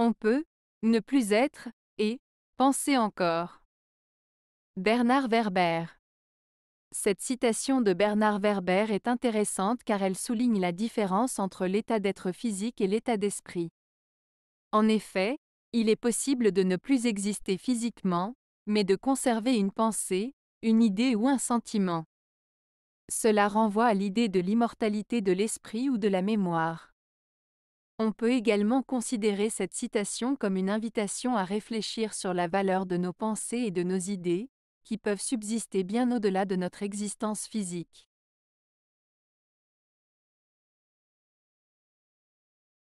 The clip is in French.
On peut ne plus être et penser encore. Bernard Werber Cette citation de Bernard Werber est intéressante car elle souligne la différence entre l'état d'être physique et l'état d'esprit. En effet, il est possible de ne plus exister physiquement, mais de conserver une pensée, une idée ou un sentiment. Cela renvoie à l'idée de l'immortalité de l'esprit ou de la mémoire. On peut également considérer cette citation comme une invitation à réfléchir sur la valeur de nos pensées et de nos idées, qui peuvent subsister bien au-delà de notre existence physique.